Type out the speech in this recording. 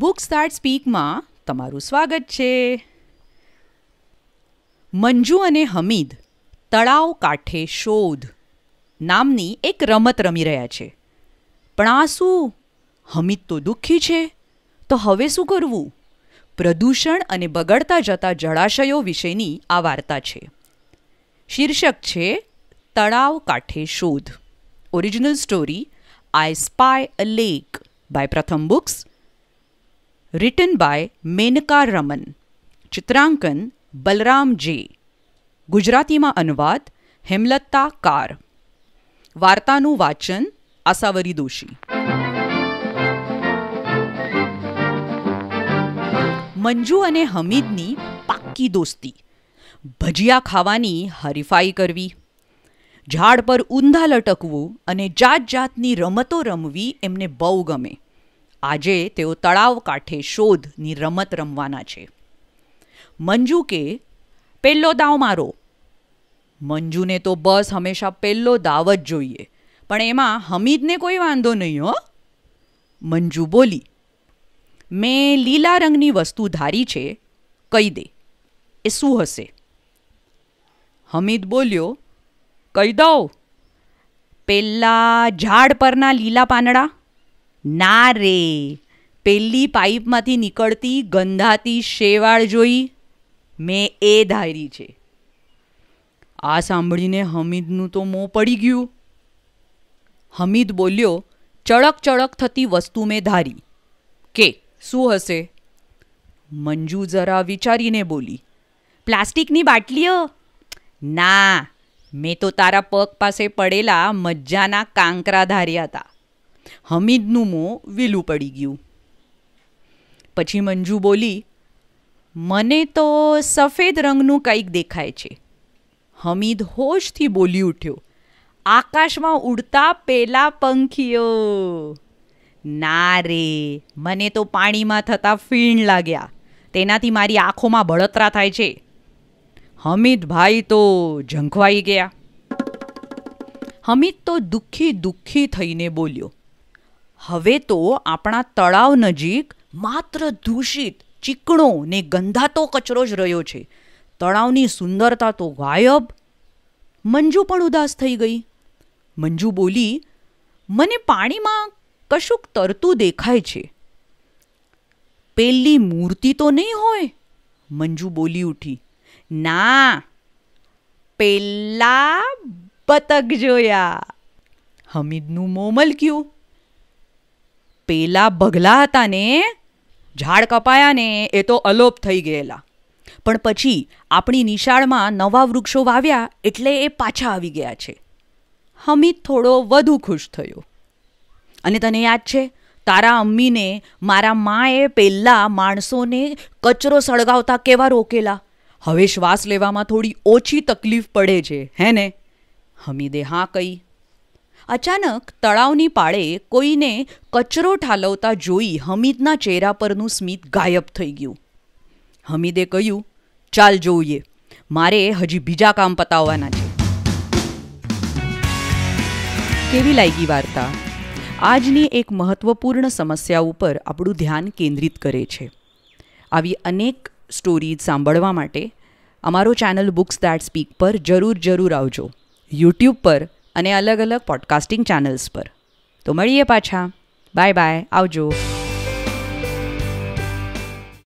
book start સ્પીકમાં તમારું સ્વાગત છે મંજુ અને હમીદ તળાવ કાંઠે શોધ નામની એક રમત રમી રહ્યા છે પણ આ શું હમીદ તો દુઃખી છે તો હવે શું કરવું પ્રદૂષણ અને બગડતા જતા જળાશયો વિશેની આ વાર્તા છે શીર્ષક છે તળાવ કાંઠે શોધ original story I spy a lake by Pratham books written by Menaka Raman ચિત્રાંકન બલરામ જે ગુજરાતીમાં અનુવાદ હેમલત્તા કાર વાર્તાનું વાચન આસાવરી દોશી મંજુ અને હમીદની પાક્કી દોસ્તી ભજીયા ખાવાની હરીફાઈ કરવી ઝાડ પર ઊંધા લટકવું અને જાત જાતની રમતો રમવી એમને બહુ ગમે આજે તેઓ તળાવ કાંઠે શોધની રમત રમવાના છે મંજુ કે પહેલો દાવ મારો મંજુને તો બસ હંમેશા પહેલો દાવ જ જોઈએ પણ એમાં હમીદને કોઈ વાંધો નહીં હો મંજુ બોલી મેં લીલા રંગની વસ્તુ ધારી છે કહી દે એ શું હશે હમીદ બોલ્યો કહી દઉં પેલા ઝાડ પરના લીલા પાંદડા ના રે પેલી પાઇપમાંથી નીકળતી ગંધાતી શેવાળ જોઈ મેં એ ધારી છે આ સાંભળીને હમીદનું તો મોં પડી ગયું હમીદ બોલ્યો ચળક ચળક થતી વસ્તુ મેં ધારી કે શું હશે મંજુ જરા વિચારીને બોલી પ્લાસ્ટિકની બાટલીઓ ના મેં તો તારા પગ પાસે પડેલા મજ્જાના કાંકરા ધાર્યા હતા હમીદનું મોં વેલું પડી ગયું પછી મંજુ બોલી મને તો સફેદ રંગનું કંઈક દેખાય છે હમીદ હોશથી બોલી ઉઠ્યો આકાશમાં ઉડતા પેલા પંખીઓ ના રે મને તો પાણીમાં થતા ફીણ લાગ્યા તેનાથી મારી આંખોમાં બળતરા થાય છે હમીદભાઈ તો ઝંખવાઈ ગયા હમીદ તો દુઃખી દુઃખી થઈને બોલ્યો હવે તો આપણા તળાવ નજીક માત્ર દૂષિત ચીકણો ને ગંધાતો કચરો જ રહ્યો છે તળાવની સુંદરતા તો ગાયબ મંજુ પણ ઉદાસ થઈ ગઈ મંજુ બોલી મને પાણીમાં કશુંક તરતું દેખાય છે પેલી મૂર્તિ તો નહીં હોય મંજુ બોલી ઉઠી ના પેલા બતક જોયા હમીદનું મોમલ કયું પેલા બગલા હતા ને ઝાડ કપાયા ને એ તો અલોપ થઈ ગયેલા પણ પછી આપણી નિશાળમાં નવા વૃક્ષો વાવ્યા એટલે એ પાછા આવી ગયા છે હમીદ થોડો વધુ ખુશ થયો અને તને યાદ છે તારા અમ્મીને મારા માએ પહેલાં માણસોને કચરો સળગાવતા કેવા રોકેલા હવે શ્વાસ લેવામાં થોડી ઓછી તકલીફ પડે છે હે ને હમીદે હા કહી અચાનક તળાવની પાળે કોઈને કચરો ઠાલવતા જોઈ હમીદના ચહેરા પરનું સ્મિત ગાયબ થઈ ગયું હમીદે કહ્યું ચાલ જોઈએ મારે હજી બીજા કામ પતાવવાના છે કેવી લાગી વાર્તા આજની એક મહત્વપૂર્ણ સમસ્યા ઉપર આપણું ધ્યાન કેન્દ્રિત કરે છે આવી અનેક સ્ટોરીઝ સાંભળવા માટે અમારો ચેનલ બુક્સ દેટ સ્પીક પર જરૂર જરૂર આવજો યુટ્યુબ પર અને અલગ અલગ પોડકાસ્ટિંગ ચેનલ્સ પર તો મળીએ પાછા બાય બાય આવજો